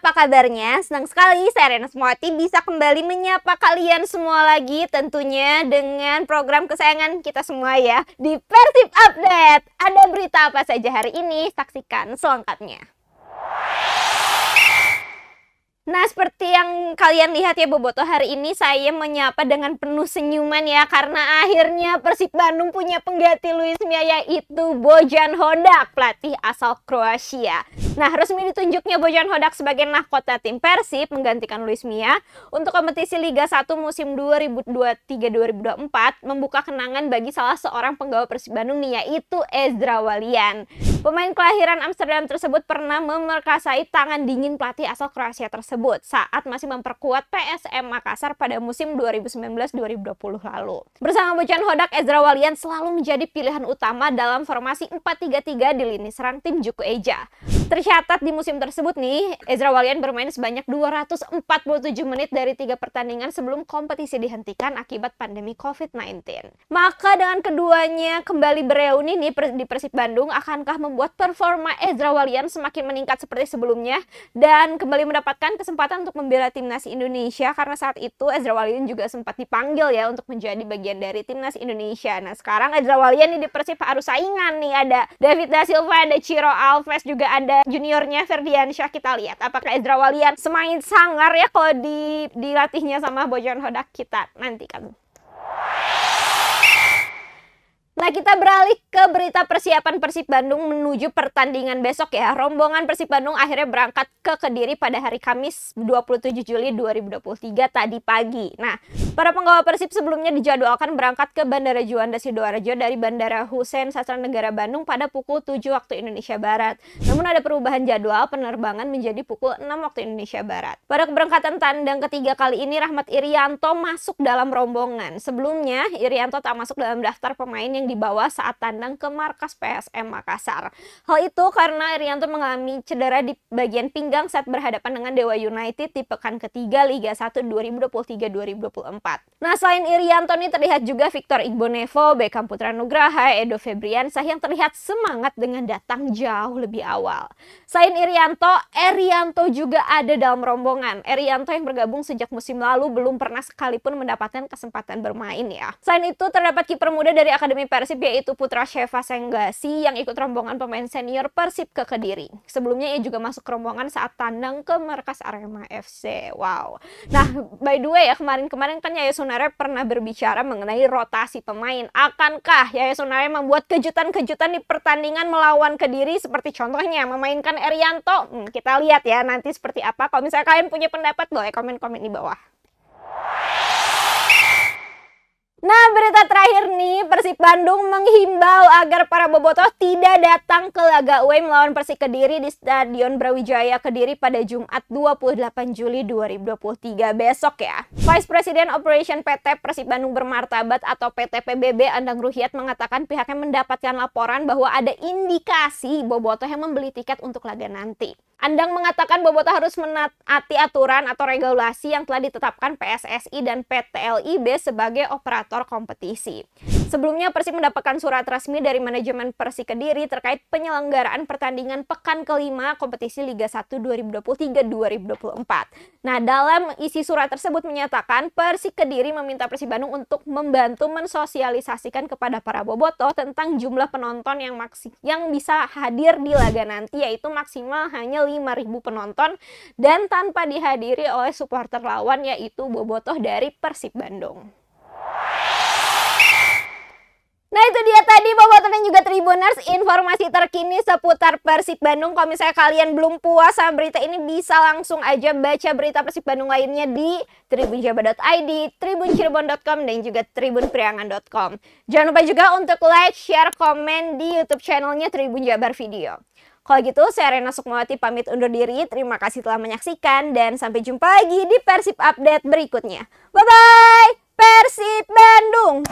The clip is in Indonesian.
apa kabarnya? Senang sekali saya Rena Smoati bisa kembali menyapa kalian semua lagi tentunya dengan program kesayangan kita semua ya di Persib Update. Ada berita apa saja hari ini? Saksikan selengkapnya. Nah, seperti yang kalian lihat ya Boboto hari ini saya menyapa dengan penuh senyuman ya karena akhirnya Persib Bandung punya pengganti Luis Mia yaitu Bojan Hodak, pelatih asal Kroasia. Nah, resmi ditunjuknya Bojan Hodak sebagai nahkota tim Persib menggantikan Luis Mia untuk kompetisi Liga 1 musim 2023-2024 membuka kenangan bagi salah seorang penggawa Persib Bandung nih yaitu Ezra Walian. Pemain kelahiran Amsterdam tersebut pernah memerkasai tangan dingin pelatih asal Kroasia tersebut saat masih memperkuat PSM Makassar pada musim 2019-2020 lalu. Bersama Bocan Hodak, Ezra Walian selalu menjadi pilihan utama dalam formasi 4-3-3 di lini serang tim Juku Eja. Tercatat di musim tersebut nih, Ezra Walian bermain sebanyak 247 menit dari tiga pertandingan sebelum kompetisi dihentikan akibat pandemi COVID-19. Maka dengan keduanya kembali bereuni nih di Persib Bandung, akankah membuat performa Ezra Walian semakin meningkat seperti sebelumnya dan kembali mendapatkan kesempatan untuk membela timnas Indonesia karena saat itu Ezra Walian juga sempat dipanggil ya untuk menjadi bagian dari timnas Indonesia. Nah sekarang Ezra Walian nih di Persib harus saingan nih ada David Da Silva, ada Ciro Alves juga ada juniornya Ferdiansyah kita lihat apakah Ezra Walian semakin sangar ya kalau di dilatihnya sama Bojan Hodak kita nanti kan Nah kita beralih ke berita persiapan Persib Bandung menuju pertandingan besok ya. Rombongan Persib Bandung akhirnya berangkat ke Kediri pada hari Kamis 27 Juli 2023 tadi pagi. Nah para penggawa Persib sebelumnya dijadwalkan berangkat ke Bandara Juanda Sidoarjo dari Bandara Hussein Sastra Negara Bandung pada pukul 7 waktu Indonesia Barat. Namun ada perubahan jadwal penerbangan menjadi pukul 6 waktu Indonesia Barat. Pada keberangkatan tandang ketiga kali ini Rahmat Irianto masuk dalam rombongan. Sebelumnya Irianto tak masuk dalam daftar pemain yang dibawa saat tandang ke markas PSM Makassar. Hal itu karena Irianto mengalami cedera di bagian pinggang saat berhadapan dengan Dewa United di pekan ketiga Liga 1 2023-2024. Nah, selain Irianto ini terlihat juga Victor Igbonevo, Beckham Putra Nugraha, Edo Febriansah yang terlihat semangat dengan datang jauh lebih awal. Selain Irianto, Erianto juga ada dalam rombongan. Erianto yang bergabung sejak musim lalu belum pernah sekalipun mendapatkan kesempatan bermain ya. Selain itu terdapat kiper muda dari Akademi Per. Persib yaitu Putra Sheva Senggasi yang ikut rombongan pemain senior Persib ke Kediri. Sebelumnya ia juga masuk rombongan saat tandang ke markas Arema FC. Wow. Nah, by the way ya kemarin-kemarin kan Yaya Sunare pernah berbicara mengenai rotasi pemain. Akankah Yaya Sunare membuat kejutan-kejutan di pertandingan melawan Kediri seperti contohnya memainkan Erianto? Hmm, kita lihat ya nanti seperti apa. Kalau misalnya kalian punya pendapat boleh komen-komen di bawah. Nah, berita terakhir nih, Persib Bandung menghimbau agar para bobotoh tidak datang ke laga away e melawan Persik Kediri di Stadion Brawijaya Kediri pada Jumat 28 Juli 2023 besok ya. Vice President Operation PT Persib Bandung Bermartabat atau PT PBB Andang Ruhiat mengatakan pihaknya mendapatkan laporan bahwa ada indikasi bobotoh yang membeli tiket untuk laga nanti. Andang mengatakan Bobotoh harus menaati aturan atau regulasi yang telah ditetapkan PSSI dan PT LIB sebagai operator kompetisi. Sebelumnya Persib mendapatkan surat resmi dari manajemen Persik Kediri terkait penyelenggaraan pertandingan pekan kelima kompetisi Liga 1 2023-2024. Nah, dalam isi surat tersebut menyatakan Persik Kediri meminta Persib Bandung untuk membantu mensosialisasikan kepada para boboto tentang jumlah penonton yang maksi yang bisa hadir di laga nanti yaitu maksimal hanya 5.000 penonton dan tanpa dihadiri oleh supporter lawan yaitu bobotoh dari Persib Bandung. Nah itu dia tadi Bobotoh dan juga Tribuners informasi terkini seputar Persib Bandung. Kalau misalnya kalian belum puas sama berita ini bisa langsung aja baca berita Persib Bandung lainnya di tribunjabar.id, tribuncirebon.com dan juga tribunpriangan.com. Jangan lupa juga untuk like, share, komen di YouTube channelnya Tribun Jabar Video. Kalau gitu saya Rena Sukmawati pamit undur diri. Terima kasih telah menyaksikan dan sampai jumpa lagi di Persib Update berikutnya. Bye-bye! Persib Bandung!